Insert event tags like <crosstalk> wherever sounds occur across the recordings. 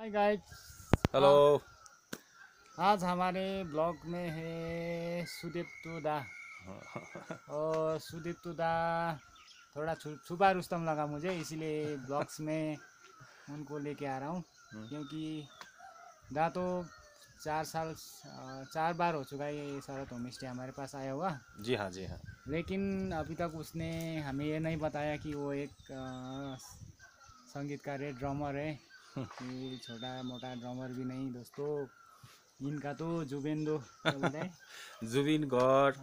Hi guys hello आज हमारे blog में है सुदीप दा <laughs> और सुदीप दा थोड़ा छुपा रुस्तम लगा मुझे इसीलिए ब्लॉग्स में उनको लेके आ रहा हूँ हम्म। क्योंकि दा तो चार साल चार बार हो चुका है ये शरद होम तो स्टे हमारे पास आया हुआ जी हाँ जी हाँ लेकिन अभी तक उसने हमें ये नहीं बताया कि वो एक संगीतकार है ड्रामर है ये छोटा मोटा ड्रमर भी नहीं दोस्तों इनका तो जुबिन दो <laughs> जुबिन गौर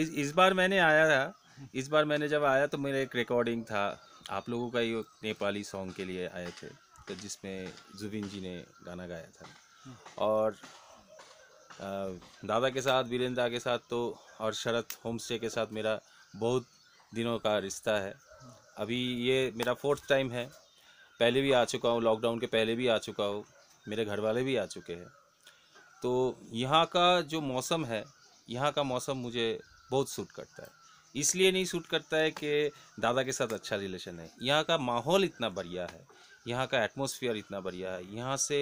इस इस बार मैंने आया था इस बार मैंने जब आया तो मेरा एक रिकॉर्डिंग था आप लोगों का ये नेपाली सॉन्ग के लिए आए थे तो जिसमें जुबिन जी ने गाना गाया था और दादा के साथ वीरेंद्र के साथ तो और शरद होमस्टे के साथ मेरा बहुत दिनों का रिश्ता है अभी ये मेरा फोर्थ टाइम है पहले भी आ चुका हूँ लॉकडाउन के पहले भी आ चुका हूँ मेरे घर वाले भी आ चुके हैं तो यहाँ का जो मौसम है यहाँ का मौसम मुझे बहुत सूट करता है इसलिए नहीं सूट करता है कि दादा के साथ अच्छा रिलेशन है यहाँ का माहौल इतना बढ़िया है यहाँ का एटमोसफियर इतना बढ़िया है यहाँ से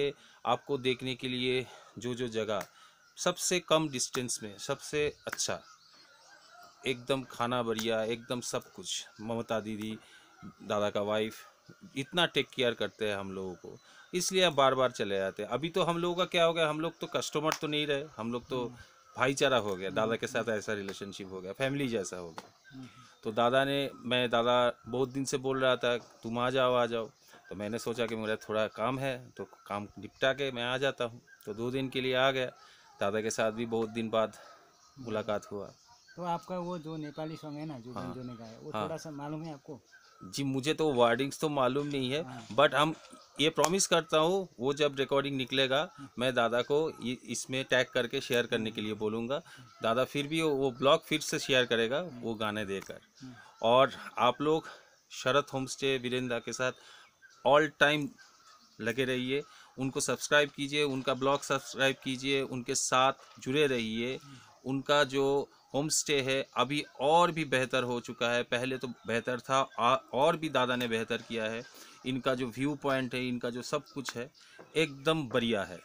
आपको देखने के लिए जो जो जगह सबसे कम डिस्टेंस में सबसे अच्छा एकदम खाना बढ़िया एकदम सब कुछ ममता दीदी दादा का वाइफ इतना टेक केयर करते हैं हम लोगों को इसलिए हम बार बार चले जाते हैं अभी तो हम लोगों का क्या हो गया हम लोग तो कस्टमर तो नहीं रहे हम लोग तो हम्म। भाईचारा हो गया दादा के साथ ऐसा रिलेशनशिप हो गया फैमिली जैसा हो गया हम्म, हम्म। तो दादा ने मैं दादा बहुत दिन से बोल रहा था तुम आ जाओ आ जाओ तो मैंने सोचा कि मेरा थोड़ा काम है तो काम निपटा के मैं आ जाता हूँ तो दो दिन के लिए आ गया दादा के साथ भी बहुत दिन बाद मुलाकात हुआ तो आपका वो जो नेपाली सॉन्ग है ना जो हाँ, जो ने गाया वो हाँ, थोड़ा सा मालूम है आपको जी मुझे तो वार्डिंग्स तो मालूम नहीं है बट हाँ। हम ये प्रॉमिस करता हूँ वो जब रिकॉर्डिंग निकलेगा हाँ। मैं दादा को इसमें टैग करके शेयर करने के लिए बोलूँगा दादा फिर भी वो ब्लॉग फिर से शेयर करेगा हाँ। वो गाने देकर और आप लोग शरद होम स्टे के साथ ऑल टाइम लगे रहिए उनको सब्सक्राइब कीजिए उनका ब्लॉग सब्सक्राइब कीजिए उनके साथ जुड़े रहिए उनका जो होम स्टे है अभी और भी बेहतर हो चुका है पहले तो बेहतर था और भी दादा ने बेहतर किया है इनका जो व्यू पॉइंट है इनका जो सब कुछ है एकदम बढ़िया है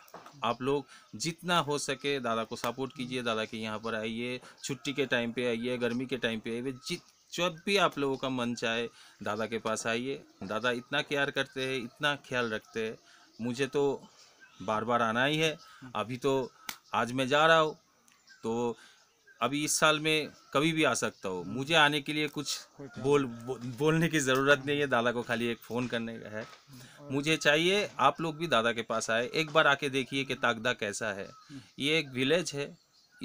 आप लोग जितना हो सके दादा को सपोर्ट कीजिए दादा के यहाँ पर आइए छुट्टी के टाइम पे आइए गर्मी के टाइम पे आइए जित जब भी आप लोगों का मन चाहे दादा के पास आइए दादा इतना केयर करते हैं इतना ख्याल रखते हैं मुझे तो बार बार आना ही है अभी तो आज मैं जा रहा हूँ तो अभी इस साल में कभी भी आ सकता हो मुझे आने के लिए कुछ बोल बो, बोलने की ज़रूरत नहीं है दादा को खाली एक फ़ोन करने का है मुझे चाहिए आप लोग भी दादा के पास आए एक बार आके देखिए कि तागदा कैसा है हम्म। ये एक विलेज है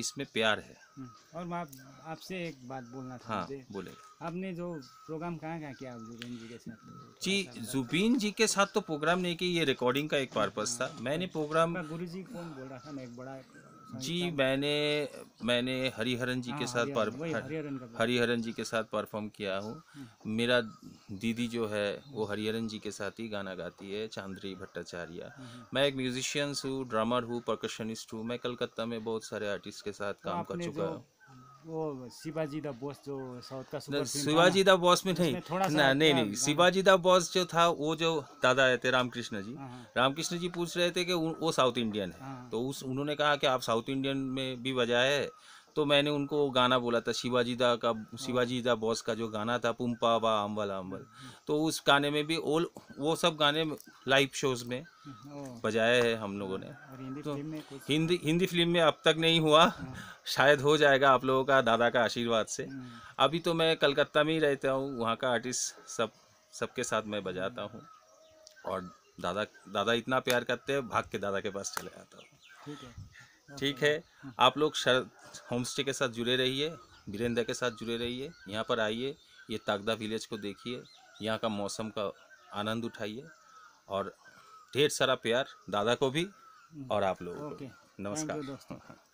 इसमें प्यार है हम्म। और मैं आपसे एक बात बोलना था हाँ बोले आपने जो प्रोग्राम कहाँ कहाँ किया जुबीन जी के साथ जी जुबीन जी के साथ तो प्रोग्राम नहीं किया ये रिकॉर्डिंग का एक पर्पज़ था हाँ, मैंने अच्छा। प्रोग्राम गुरु जी कौन बोल रहा था मैं एक बड़ा जी मैंने मैंने हरिहरन जी के हाँ, साथ हरिहरन जी के साथ परफॉर्म किया हूँ हम्म। मेरा दीदी जो है वो हरिहरन जी के साथ ही गाना गाती है चांद्री भट्टाचार्य हम्म, हम्म। मैं एक म्यूजिशियंस हूँ ड्रामर हूँ परकशनिस्ट हूँ मैं कलकत्ता में बहुत सारे आर्टिस्ट के साथ काम कर चुका हूँ वो शिवाजी द बॉस जो साउथ का super film Shivaji the boss में नहीं थोड़ा नहीं नहीं शिवाजी द बॉस जो था वो जो दादा रहते थे रामकृष्ण जी हाँ, हाँ। रामकृष्ण जी पूछ रहे थे कि वो साउथ इंडियन है हाँ। तो उस उन्होंने कहा कि आप साउथ इंडियन में भी बजाए तो मैंने उनको गाना बोला था शिवाजी दा का शिवाजी दा बॉस का जो गाना था पुम्पा वा अम्बल अम्बल तो उस गाने में भी ओल वो सब गाने लाइव शोज में बजाया है हम लोगों ने हिंदी तो हिंदी हिंदी फिल्म में अब तक नहीं हुआ शायद हो जाएगा आप लोगों का दादा का आशीर्वाद से हम्म। अभी तो मैं कलकत्ता में ही रहता हूँ वहाँ का आर्टिस्ट सब सबके साथ मैं बजाता हूँ और दादा दादा इतना प्यार करते हैं भाग के दादा के पास चले जाता हूँ ठीक है ठीक है आप लोग शरद होम स्टे के साथ जुड़े रहिए वीरेंद्र के साथ जुड़े रहिए यहाँ पर आइए ये तागदा विलेज को देखिए यहाँ का मौसम का आनंद उठाइए और ढेर सारा प्यार दादा को भी और आप लोगों को नमस्कार